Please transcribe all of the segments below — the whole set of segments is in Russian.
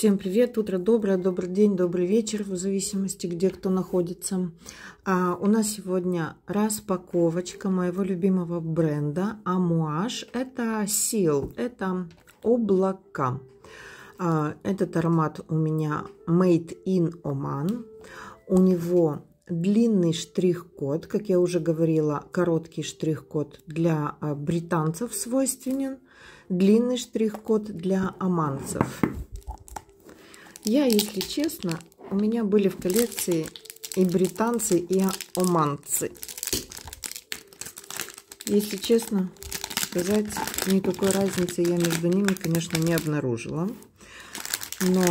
Всем привет, утро доброе, добрый день, добрый вечер, в зависимости, где кто находится. А, у нас сегодня распаковочка моего любимого бренда Амуаш. Это Сил, это облака. А, этот аромат у меня Made in Oman. У него длинный штрих-код, как я уже говорила, короткий штрих-код для а, британцев свойственен, длинный штрих-код для оманцев. Я, если честно, у меня были в коллекции и британцы, и оманцы. Если честно сказать, никакой разницы я между ними, конечно, не обнаружила. Но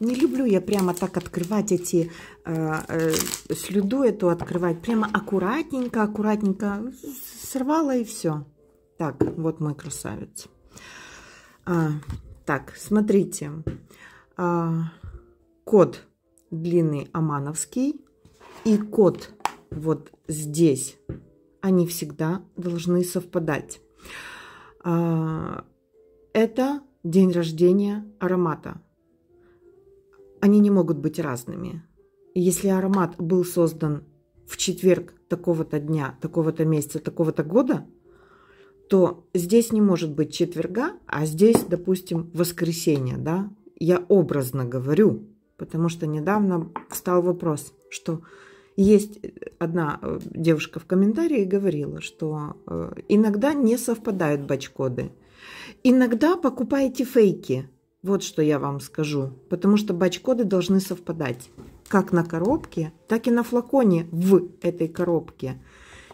не люблю я прямо так открывать эти э, э, слюду эту открывать прямо аккуратненько аккуратненько сорвала и все так, вот мой красавец. А, так, смотрите. А, код длинный Амановский и код вот здесь, они всегда должны совпадать. А, это день рождения аромата. Они не могут быть разными. Если аромат был создан в четверг такого-то дня, такого-то месяца, такого-то года – то здесь не может быть четверга, а здесь, допустим, воскресенье, да? Я образно говорю, потому что недавно встал вопрос, что есть э, одна э, девушка в комментарии говорила, что э, иногда не совпадают бачкоды. Иногда покупаете фейки. Вот что я вам скажу. Потому что бачкоды должны совпадать. Как на коробке, так и на флаконе в этой коробке.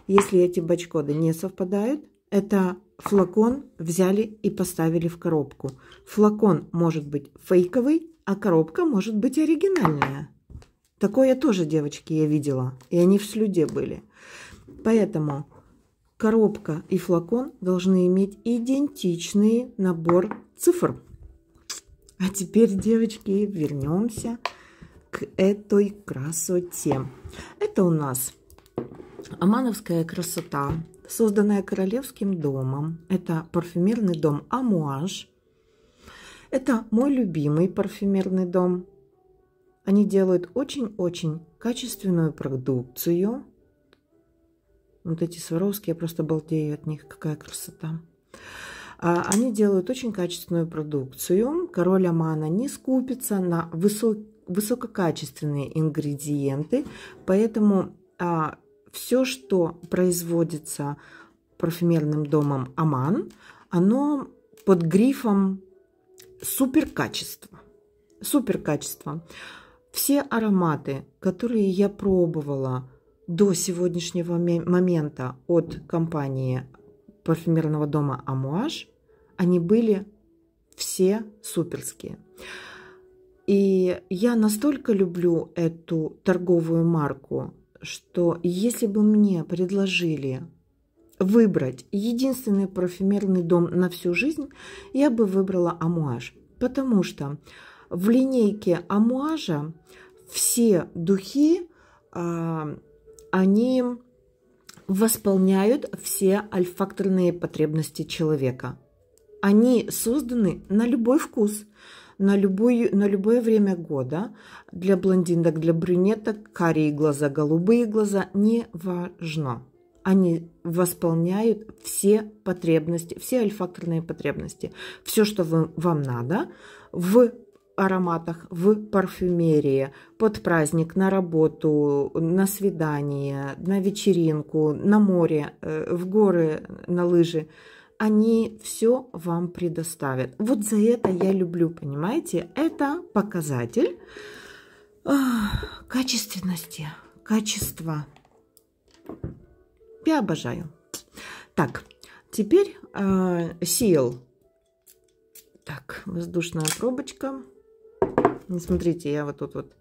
Если эти бачкоды не совпадают, это флакон взяли и поставили в коробку. Флакон может быть фейковый, а коробка может быть оригинальная. Такое тоже, девочки, я видела. И они в слюде были. Поэтому коробка и флакон должны иметь идентичный набор цифр. А теперь, девочки, вернемся к этой красоте. Это у нас Амановская красота созданная королевским домом. Это парфюмерный дом Амуаж. Это мой любимый парфюмерный дом. Они делают очень-очень качественную продукцию. Вот эти сваровские, я просто балдею от них, какая красота. А, они делают очень качественную продукцию. Король Амана не скупится на высок, высококачественные ингредиенты, поэтому а, все, что производится парфюмерным домом Аман, оно под грифом супер качество. Все ароматы, которые я пробовала до сегодняшнего момента от компании парфюмерного дома Амуаж, они были все суперские. И я настолько люблю эту торговую марку что если бы мне предложили выбрать единственный парфюмерный дом на всю жизнь, я бы выбрала Амуаж. Потому что в линейке Амуажа все духи, а, они восполняют все альфакторные потребности человека. Они созданы на любой вкус – на, любой, на любое время года. Для блондинок, для брюнеток, карие глаза, голубые глаза, не важно. Они восполняют все потребности, все альфакторные потребности. Все, что вы, вам надо в ароматах, в парфюмерии, под праздник, на работу, на свидание, на вечеринку, на море, э, в горы, на лыжи – они все вам предоставят. Вот за это я люблю, понимаете? Это показатель а, качественности, качества. Я обожаю. Так, теперь э, сил. Так, воздушная пробочка. Не смотрите, я вот тут вот.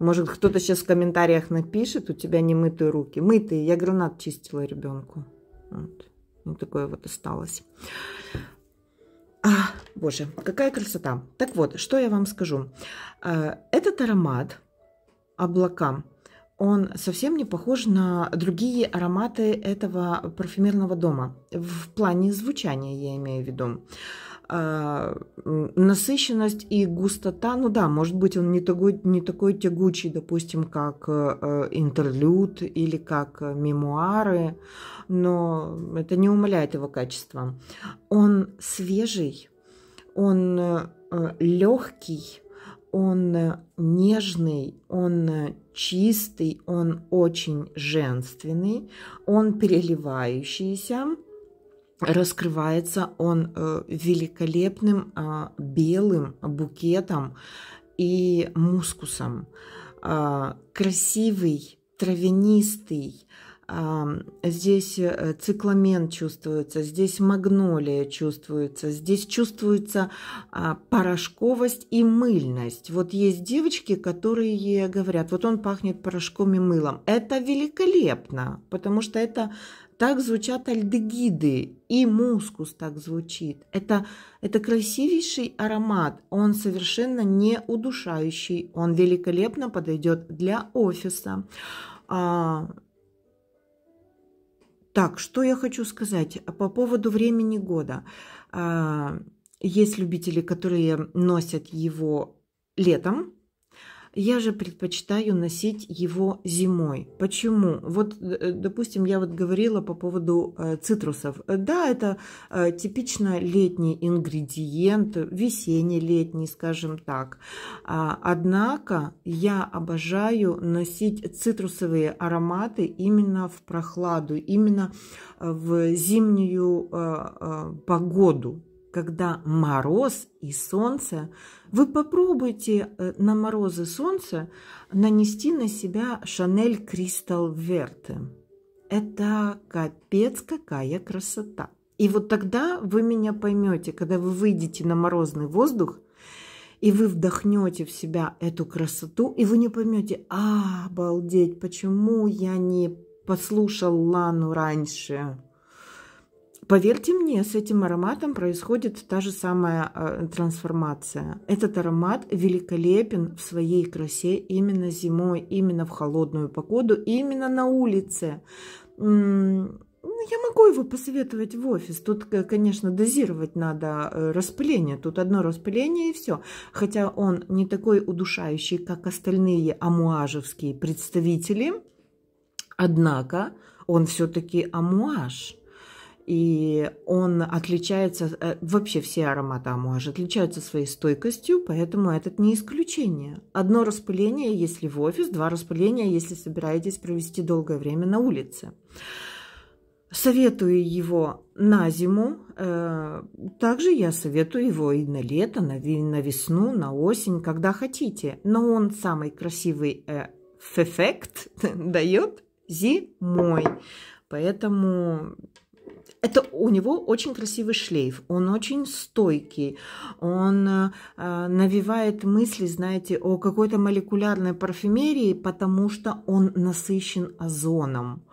Может, кто-то сейчас в комментариях напишет, у тебя не мытые руки. Мытые, я гранат чистила ребенку. Вот. Ну, такое вот осталось. А, боже, какая красота. Так вот, что я вам скажу. А, этот аромат "Облака" он совсем не похож на другие ароматы этого парфюмерного дома. В плане звучания я имею в виду. А, насыщенность и густота, ну да, может быть, он не такой, не такой тягучий, допустим, как э, интерлюд или как э, мемуары, но это не умаляет его качества. Он свежий, он э, легкий, он нежный, он чистый, он очень женственный, он переливающийся – раскрывается он э, великолепным а, белым букетом и мускусом. А, красивый, травянистый, Здесь э, цикламен чувствуется, здесь магнолия чувствуется, здесь чувствуется а, порошковость и мыльность. Вот есть девочки, которые говорят, вот он пахнет порошком и мылом. Это великолепно, потому что это так звучат альдегиды, и мускус так звучит. Это, это красивейший аромат, он совершенно не удушающий, он великолепно подойдет для офиса. А, так, что я хочу сказать по поводу времени года. А, есть любители, которые носят его летом, я же предпочитаю носить его зимой. Почему? Вот, э, допустим, я вот говорила по поводу э, цитрусов. Э, да, это типично летний ингредиент, весенний-летний, скажем так. А, однако я обожаю носить цитрусовые ароматы именно в прохладу, именно в зимнюю погоду когда мороз и солнце. Вы попробуйте э, на морозы солнца нанести на себя Шанель Кристал Верте. Это капец какая красота. И вот тогда вы меня поймете, когда вы выйдете на морозный воздух, и вы вдохнете в себя эту красоту, и вы не поймете, а, обалдеть, почему я не послушал Лану раньше. Поверьте мне, с этим ароматом происходит та же самая э, трансформация. Этот аромат великолепен в своей красе именно зимой, именно в холодную погоду, именно на улице. Ну, я могу его посоветовать в офис. Тут, э, конечно, дозировать надо э, распыление. Тут одно распыление и все. Хотя он не такой удушающий, как остальные амуажевские представители. Однако он все-таки амуаж и он отличается, э, вообще все ароматы амуажа отличаются своей стойкостью, поэтому этот не исключение. Одно распыление, если в офис, два распыления, если собираетесь провести долгое время на улице. Советую его на зиму. Э, также я советую его и на лето, на весну, на осень, когда хотите. Но он самый красивый э, эффект дает зимой. Поэтому это у него очень красивый шлейф, он очень стойкий, он э, навевает мысли, знаете, о какой-то молекулярной парфюмерии, потому что он насыщен озоном.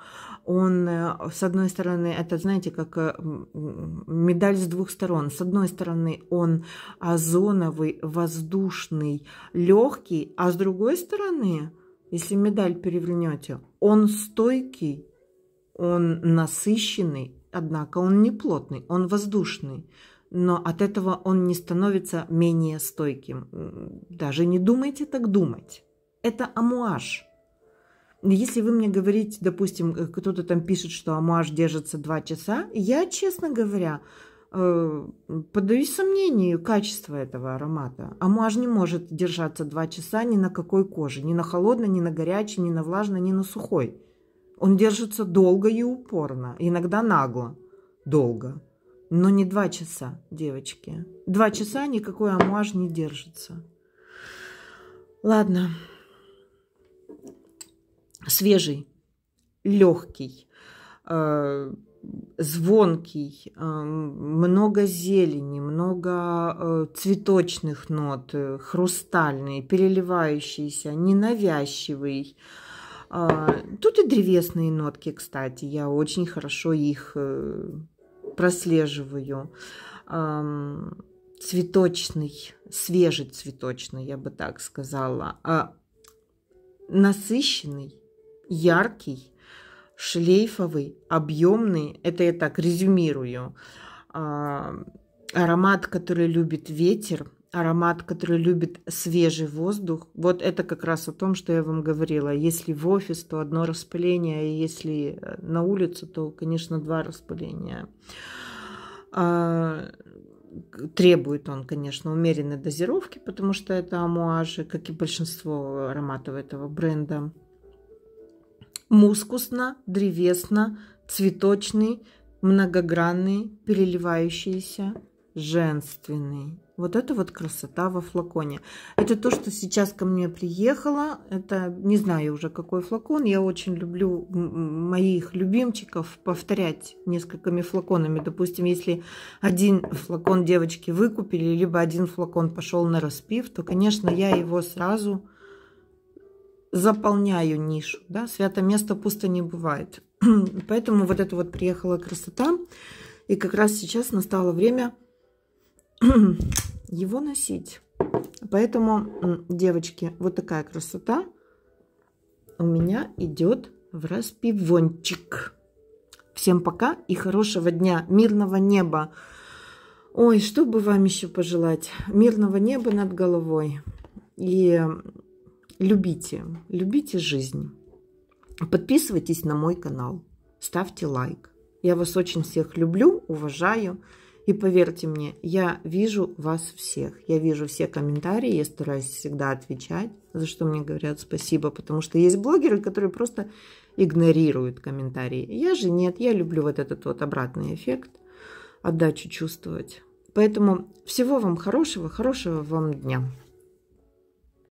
Он, э, с одной стороны, это, знаете, как э, медаль с двух сторон. С одной стороны, он озоновый, воздушный, легкий, а с другой стороны, если медаль перевернете, он стойкий, он насыщенный, Однако он не плотный, он воздушный. Но от этого он не становится менее стойким. Даже не думайте так думать. Это амуаж. Если вы мне говорите, допустим, э, кто-то там пишет, что амуаж держится два часа, я, честно говоря, э, подаюсь сомнению качества этого аромата. Амуаж не может держаться два часа ни на какой коже, ни на холодной, ни на горячей, ни на влажной, ни на сухой. Он держится долго и упорно, иногда нагло. Долго. Но не два часа, девочки. Два часа никакой амуаж не держится. Ладно. Свежий, легкий, э, звонкий, э, много зелени, много э, цветочных нот, хрустальный, переливающийся, ненавязчивый. А, тут и древесные нотки, кстати. Я очень хорошо их э, прослеживаю. Цветочный, свежий цветочный, я бы так сказала. А насыщенный, яркий, шлейфовый, объемный. Это я так резюмирую. Аромат, который любит ветер – аромат, который любит свежий воздух. Вот это как раз о том, что я вам говорила. Если в офис, то одно распыление, и если э, на улицу, то, конечно, два распыления. А, требует он, конечно, умеренной дозировки, потому что это амуажи, как и большинство ароматов этого бренда. Мускусно, древесно, цветочный, многогранный, переливающийся, женственный. Вот это вот красота во флаконе. Это то, что сейчас ко мне приехало. Это не знаю уже какой флакон. Я очень люблю моих любимчиков повторять несколькими флаконами. Допустим, если один флакон девочки выкупили, либо один флакон пошел на распив, то, конечно, я его сразу заполняю нишу. Да? Свято место пусто не бывает. Поэтому вот это вот приехала красота. И как раз сейчас настало время его носить. Поэтому, девочки, вот такая красота у меня идет в распивончик. Всем пока и хорошего дня, мирного неба. Ой, что бы вам еще пожелать? Мирного неба над головой. И любите, любите жизнь. Подписывайтесь на мой канал, ставьте лайк. Я вас очень всех люблю, уважаю. И поверьте мне, я вижу вас всех. Я вижу все комментарии, я стараюсь всегда отвечать, за что мне говорят спасибо, потому что есть блогеры, которые просто игнорируют комментарии. Я же нет, я люблю вот этот вот обратный эффект, отдачу чувствовать. Поэтому всего вам хорошего, хорошего вам дня.